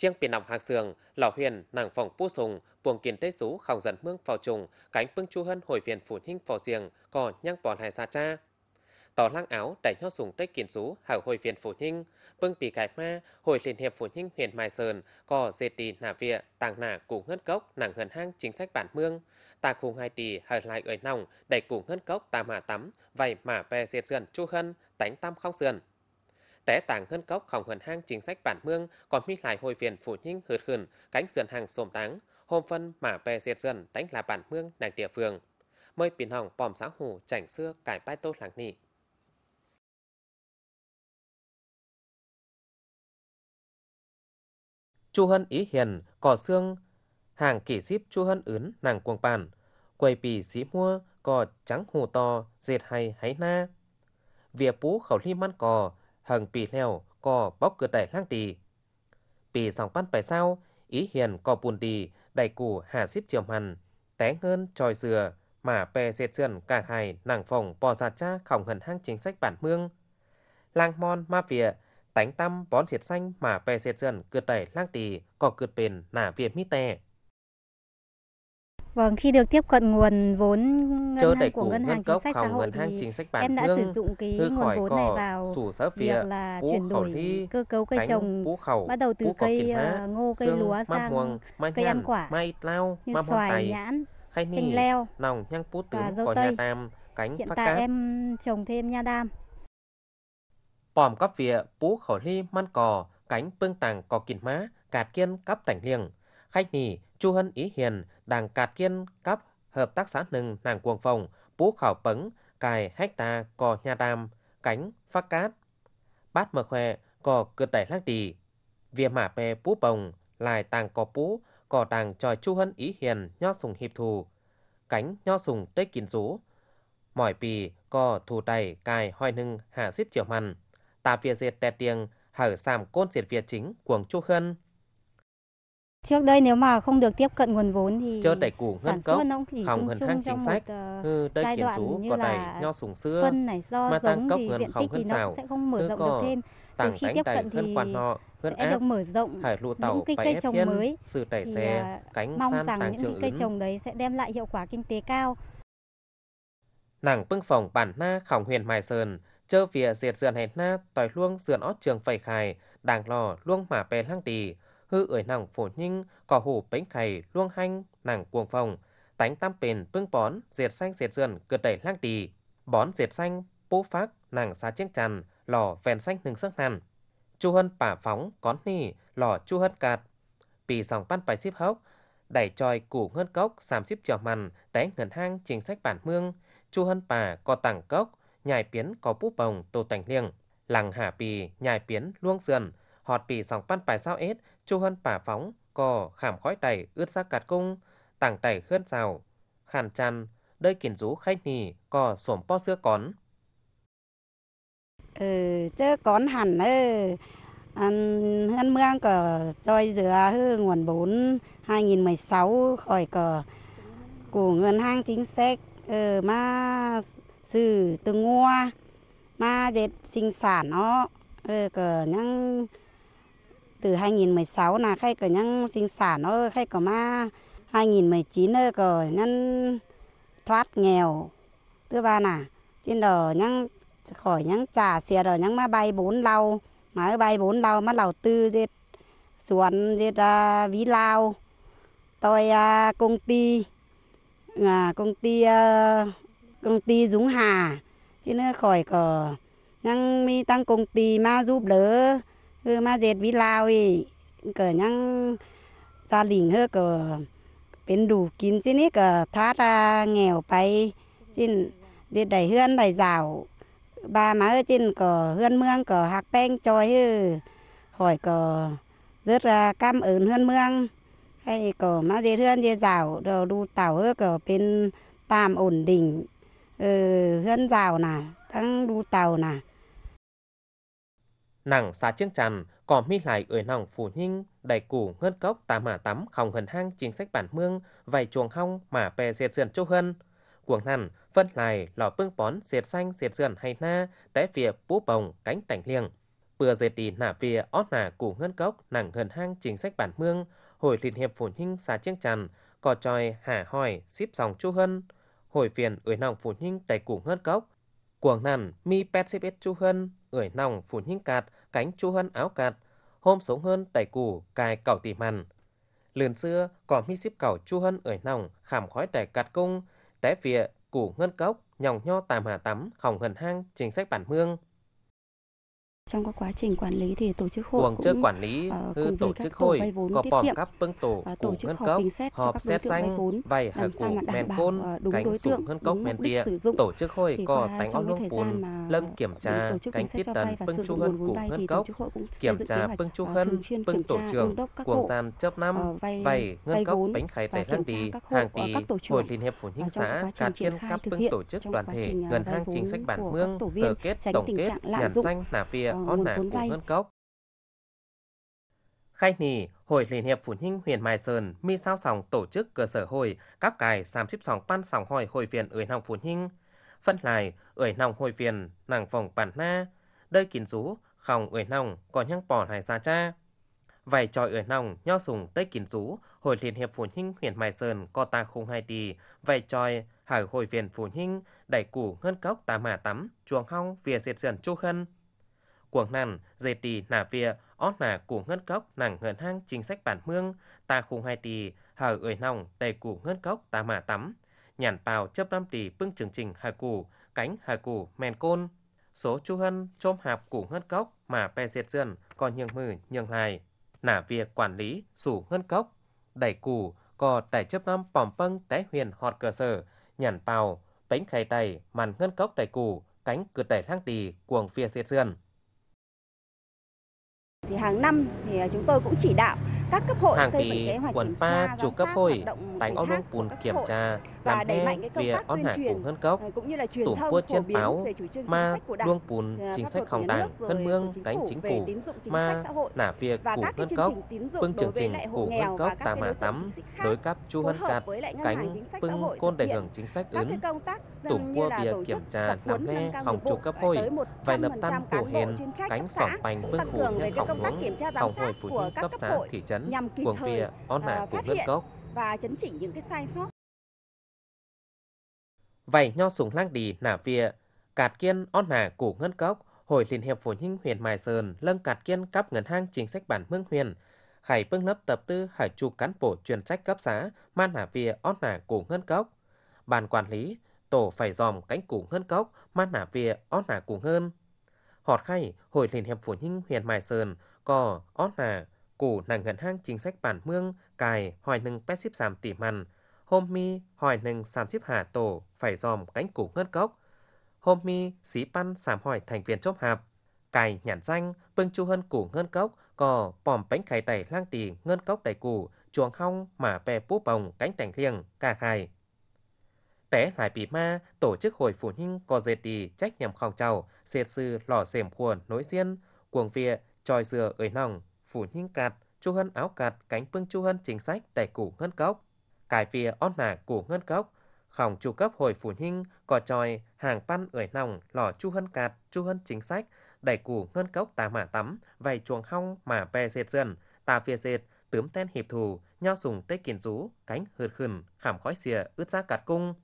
chiêng biển nọc hạc sườn lò huyền, nàng phòng bố sùng, buồng kiến tây sú khảo dẫn mương phò trùng, cánh bưng chu hân hồi phiền phủ hinh phò riêng cò nhang bòn hài xa cha. Tỏ lăng áo đẩy nho sùng tây kiến sú hảo hồi phiền phủ hinh, bưng bị cải ma, hồi liên hiệp phủ hinh huyền mai sơn, cò dê tì nà vịa, tàng nà củ ngân cốc, nàng ngân hang chính sách bản mương, tà khùng hai tì hở lại ơi nòng, đẩy củ ngân cốc tà mà tắm, vầy mà bè dệt sườn chu hân, tánh tam không sườn té tàng hơn cốc khổng hần hang chính sách bản mương còn mi lại hồi phiền phụ nhinh hượt khẩn cánh sườn hàng xồm táng hôm phân mà về diệt dần đánh là bản mương nàng địa phương mời biển hỏng bòm xã hủ chảnh xưa cải bai tô lãng nỉ chu hân ý hiền cỏ xương hàng kỷ xíp chu hân ứn nàng cuồng bản quầy pì xí mua cò trắng hù to dệt hay hái na vỉa pú khẩu ly man cò hằng pì leo có bóc cửa đẩy lang tì. Pì sòng pan phải sao, ý hiền có buồn đi, đầy củ hà xíp chiều hằn, té hơn tròi dừa, mà pè dệt sườn cả hài nàng phòng bò giạt cha khổng hần hang chính sách bản mương. Lang mon ma vịa, tánh tâm bón diệt xanh mà pè dệt sườn cửa đẩy lang tì, có cửa bền nả việt mít tè. Vâng, khi được tiếp cận nguồn vốn ngân Chớ hàng của ngân hàng chính sách xã hội thì chính sách em đã sử dụng cái nguồn vốn này vào việc là chuyển đổi cơ cấu cây trồng bắt đầu từ cây ờ, ngô, cây lúa sang cây ăn quả như xoài, nhãn, chanh leo nòng nhang và dâu tây. Hiện tại em trồng thêm nha đam. Bòm cắp vịa, bú khẩu ly, man cò, cánh bưng tàng cò kín má, cạt kiên cắp tảnh liêng. Khách nhì chu hân ý hiền đảng cạt kiên cấp hợp tác xã nừng nàng cuồng phòng bú khảo bấn cài hách ta cò nha đam cánh phát cát bát mờ khoe cò cửa tẩy lát đi vía mả pe bú bồng lại tàng cò bú cò tàng tròi chu hân ý hiền nho sùng hiệp thù cánh nho sùng tết kín rú mỏi pì cò thù tẩy cài hoài nưng hạ xếp triệu mằn ta việt diệt tè tiền hở sàm côn diệt việt chính cuồng chu hân Trước đây nếu mà không được tiếp cận nguồn vốn thì cho tại củ ngân cốc, hỏng hần trong chính sách, ờ, hư đây kiểm chú có đài nho sùng xưa, phân này do mà giống cốc thì diện tích thì nó sẽ không mở rộng được thêm. Từ khi tiếp cận thì sẽ được mở rộng hải lụa những cây trồng mới sự ờ, cánh mong rằng những cây trồng đấy sẽ đem lại hiệu quả kinh tế cao nàng bưng phòng bản na khỏng huyền mai sơn chơ vỉa diệt dườn hẹn na tỏi luông dườn ót trường phẩy khải đàng lò luông mà bè lăng tì hư ở nàng phổ nhinh, cỏ hủ bánh khầy luông hanh, nàng cuồng phòng, tánh tam bền bưng bón, diệt xanh diệt dườn, cượt đẩy lang tỳ, bón diệt xanh, bố phác, nàng xa chiếc tràn, lò vèn xanh nừng sức hàn. Chu hân bả phóng, cón nì, lò chu hân cạt. Bì dòng văn bài xíp hốc, đẩy tròi củ ngân cốc, xàm xíp trò mằn, té ngân hang chính sách bản mương. Chu hân bà có tảng cốc, nhài biến có bú bồng, tô tành liêng. Làng hạ bì, nhài biến luông dườn, họt bị sóng pan bài sao ết, chu hân pả phóng, cò, khảm khói tẩy, ướt xác cạt cung, tảng tẩy khơn rào, khàn chăn, đơi kiển rú khách nì, cò sổm po xưa cón. Ừ, chứ cón hẳn ấy, ăn, ăn mương cờ trôi dừa hư nguồn vốn 2016 khỏi cờ của ngân hàng chính sách ừ, mà sử từ ngoa mà dệt sinh sản nó ừ, cờ nhăng từ 2016 là khai có nhân sinh sản nó khai có ma 2019 ơi có nhân thoát nghèo thứ ba là trên đó nhân khỏi nhân trả xe rồi nhân mà bay bốn lau mà bay bốn lau mà lau tư dệt xuống dệt uh, à, ví lao tôi uh, công ty uh, công ty uh, công ty dũng hà chứ nó khỏi cờ nhân mi tăng công ty mà giúp đỡ cứ ừ, mà dệt với lao ấy cỡ nhăng gia đình hơi cỡ bên đủ kín chứ nít cỡ thoát ra nghèo bay trên dệt đầy hương, đầy rào ba má ở trên cỡ hương mương cỡ hạc beng trôi hư hỏi cỡ rất là cảm ơn hương mương hay cỡ má dệt hương dệt rào đồ đu tàu hơi cỡ bên tạm ổn định ừ, hươn rào nà tăng đu tàu nà nàng xa chiếng chằn có mi lại ở nòng phủ nhinh đầy củ ngân cốc tà mà tắm không hần hang chính sách bản mương vài chuồng hong mà pe diệt sườn châu hơn cuồng nằn phân lại lò bưng bón diệt xanh diệt sườn hay na té phía bú bồng cánh tảnh liêng bừa dệt đi nả phía ót nà củ ngân cốc nàng hần hang chính sách bản mương hồi liên hiệp phủ nhinh xa chiếng chằn cò tròi hà hỏi xíp dòng châu hơn hồi phiền ở nòng phủ nhinh đầy củ ngân cốc Cuồng nàn mi pet xếp ít chu hân ưỡi nòng phủ hinh cạt, cánh chu hân áo cạt, hôm sống hơn tẩy củ, cài cẩu tỉ mằn. Lườn xưa, có mi xếp cẩu chu hân ưỡi nòng, khảm khói tẩy cạt cung, té vịa, củ ngân cốc, nhòng nho tàm hà tắm, khổng hần hang, chính sách bản mương trong các quá trình quản lý thì tổ chức hội Quảng cũng quản lý uh, cùng tổ chức hội vay vốn có tiết kiệm các bưng tổ uh, tổ chức họp bình xét cho các đối vay hàng vay làm sao ờ, đúng đối tượng đúng mục đích sử dụng tổ chức hội có tánh ông nông cùn lâm kiểm tra cánh tiết tần bưng chu hơn cụ ngân cốc kiểm tra bưng chu hơn bưng tổ trưởng cuồng gian chớp năm vay ngân cốc bánh khai tẻ thân tì hàng tỷ hội liên hiệp phụ nữ xã cá thiên các bưng tổ chức đoàn thể ngân hàng chính sách bản mương tờ kết tổng kết nhàn danh nà vỉa bằng nguồn vốn vay. Cốc. Khai nì, Hội Liên hiệp Phụ Ninh huyện Mai Sơn, mi sao sòng tổ chức cơ sở hội, các cài xám xếp sòng ban sòng hội hội viên ưỡi nòng Phụ Ninh. Phân lại, ưỡi nòng hội viên, nàng phòng bản na, đời kín rú, khòng ưỡi nòng, có nhang bỏ hải xa cha. Vài tròi ưỡi nòng, nho sùng tây kín rú, Hội Liên hiệp Phụ Ninh huyện Mai Sơn, có ta khung hai tì, vài tròi, hải hội viên Phụ Ninh, đẩy củ ngân cốc tà mả tắm, chuồng hong, vỉa diệt sườn chu khân cuồng nàn, dê tỳ nà via, ót nà củ ngân cốc nàng ngân hang chính sách bản mương, ta khung hai tỳ hở ưỡi nòng, đầy củ ngân cốc ta mà tắm. Nhàn bào chấp năm tỳ bưng chương trình hà củ, cánh hà củ men côn. Số chu hân chôm hạp củ ngân cốc mà pe diệt dườn, còn nhường mử nhường hài. Nà via quản lý, sủ ngân cốc, đầy củ, có tài chấp năm pòm pâng té huyền họt cơ sở, nhàn bào, bánh khay tay, màn ngân cốc đầy củ, cánh cửa tẩy thang tỳ cuồng phía diệt dườn thì hàng năm thì à, chúng tôi cũng chỉ đạo các cấp hội hàng xây dựng kế hoạch kiểm tra giám sát hoạt động của các cấp hội và đẩy mạnh cái công tác tuyên truyền ờ, cũng như là truyền thông phổ biến về chủ trương chính sách của Đảng, ờ, chính sách pháp luật của nhà nước chính phủ, chính về tín dụng chính sách xã hội và chương trình của dụng cốc, tà lại tắm, đối cấp chu hân cạt cánh pưng côn đại hưởng chính sách ứng tủng cua việc kiểm tra làm nghe phòng chủ cấp hội vài lập tăng cổ hền cánh sỏ bành pưng khủ nhân hỏng hướng hỏng hồi phủ cấp xã thị trấn quần việc on hạ của ngân cốc và chấn chỉnh những cái sai sót Vậy nho sùng lang đi nả vịa, cạt kiên on nả củ ngân cốc, hội liên hiệp phụ huynh huyện Mai Sơn, lân cạt kiên cấp ngân hàng chính sách bản mương huyện, khải bưng lớp tập tư hải chu cán bộ chuyên trách cấp xã, man nả vịa on nả củ ngân cốc. Bàn quản lý, tổ phải dòm cánh củ ngân cốc, man nả vịa on nả củ ngân. Họt khay, hội liên hiệp phụ huynh huyện Mai Sơn, cò, on nả, củ nàng ngân hàng chính sách bản mương, cài, hoài nâng 8 xếp sàm tỉ mằn, hôm mi hỏi nâng sàm xếp hạ tổ phải dòm cánh củ ngân cốc. Hôm mi xí pan sàm hỏi thành viên chốt hạp. Cài nhãn danh bưng chu hân củ ngân cốc cò bòm bánh khai tẩy lang tì ngân cốc đầy củ chuồng hong mà bè bú bồng cánh tành liêng cà khai. Té lại bị ma tổ chức hội phụ huynh có dệt đi trách nhầm khảo trầu dệt sư lò xềm khuôn nối riêng cuồng vịa tròi dừa ơi nòng phụ huynh cạt chu hân áo cạt cánh bưng chu hân chính sách đầy củ ngân cốc cái phía ót nà của ngân cốc, khổng chu cấp hồi phủ hinh, cò tròi, hàng văn ưỡi nòng, lò chu hân cạt, chu hân chính sách, đẩy củ ngân cốc tà mà tắm, vầy chuồng hong mà bè dệt dần, tà phía dệt, tướm ten hiệp thù, nho sùng tê kiền rú, cánh hượt khừng, khảm khói xìa, ướt ra cạt cung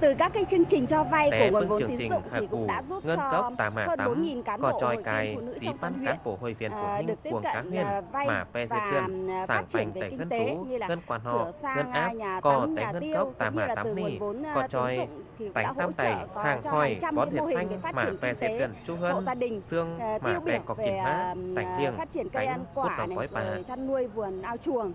từ các cái chương trình cho vay của nguồn vốn tín dụng thì cũng đã giúp cho hơn 4.000 cán bộ hội viên phụ nữ trong toàn huyện à, được tiếp cận vay và sản triển về kinh tế như là họ ngân áp tắm, nhà tiêu cũng như là từ nguồn vốn tín dụng thì đã hỗ trợ có cho hàng trăm những mô hình về phát triển kinh tế hộ gia đình à, tiêu biểu về à, phát triển cây ăn quả này rồi chăn nuôi vườn ao chuồng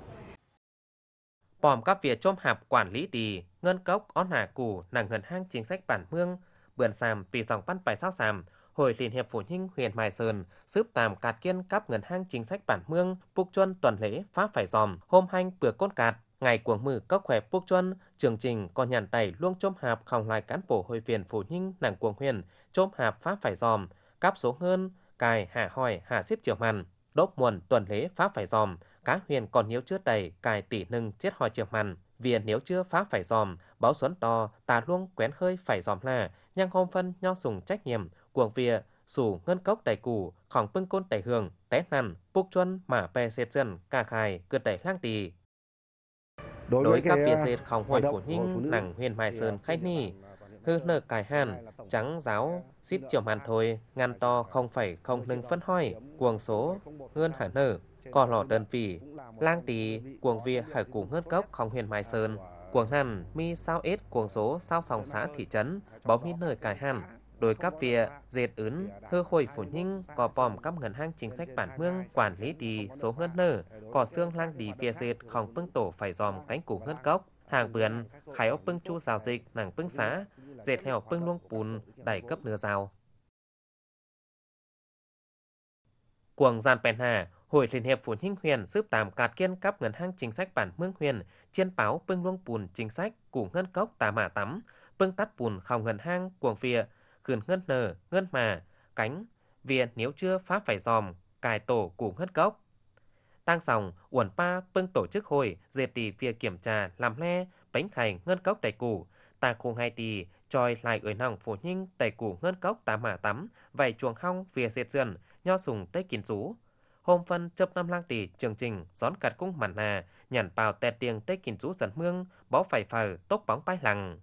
ប៉อมกับវាជុំហាប់ quản lý ទីเงินកុកអនហាគូនិង ngân hàng chính sách bản mương បឿន3ពី 2023Hội Liên hiệp Phụ Huynh huyện Mai Sơn giúp tạm cạt kiên cấp ngân hàng chính sách bản mương Phục Chuân tuần lễ phá phải dòm hôm hành bữa côn cạt ngày cuồng mử cốc khỏe Phục Chuân chương trình còn nhàn tẩy luôn chôm hạp khòng lại cán bộ hội viên Phụ Huynh nàng cuồng huyền chôm hạp phá phải dòm cấp số ngân cài hạ hỏi hạ xếp chiều màn đốt muộn tuần lễ phá phải dòm cá huyền còn nếu chưa đầy cài tỉ nâng chết hò trường mặn vì nếu chưa phá phải dòm báo xuân to tà luôn quén khơi phải dòm là nhang hôm phân nho sùng trách nhiệm cuồng vỉa sủ ngân cốc đầy củ khoảng pưng côn đầy hương té nằn búc chuân mà pè xệt dần cà khài cượt đầy lang tì đối, đối với cái à, dệt khổng hồi phủ nhinh nàng huyền mai sơn à, khai ni hư nở cải hàn trắng giáo ship chiều màn thôi ngăn to không phải không nâng phân hoi cuồng số ngươn hả nở có lò đơn vị, lang tì, cuồng via hải cùng ngân gốc không huyền mai sơn, cuồng hẳn, mi sao ết cuồng số sao sòng xã thị trấn, bóng mi nơi cải hẳn, đôi cáp vía dệt ứng hơ hồi phủ nhinh có bòm cấp ngân hàng chính sách bản mương quản lý đi số ngân nở có xương lang đi vía dệt không pưng tổ phải dòm cánh củ ngân cốc hàng vườn khải ốc pưng chu giao dịch nàng pưng xá dệt heo pưng luông bùn đẩy cấp nửa rào cuồng gian bèn hà Hội Liên hiệp Phụ nữ Huyền sớp tạm cạt kiên cắp ngân hàng chính sách bản mương huyền, chiên báo bưng luông bùn chính sách củ ngân cốc tà mả tắm, bưng tắt bùn khảo ngân hàng cuồng phìa, khườn ngân nở, ngân mà, cánh, viện nếu chưa phá phải dòm, cài tổ củ ngân cốc. Tăng sòng, uẩn pa bưng tổ chức hội, dệt tỷ phìa kiểm tra làm le, bánh khải ngân cốc đầy củ, tà khu hai tỷ, tròi lại ở nòng Phụ Hinh đầy củ ngân cốc tà mả tắm, vài chuồng hong phìa dệt sườn, nho sùng tây kín rú hôm phân chớp năm lang tỷ trường trình gión cật cung mặt nà nhàn bào tè tiền tê kín chú dần mương bó phải phở tốc bóng bay lằng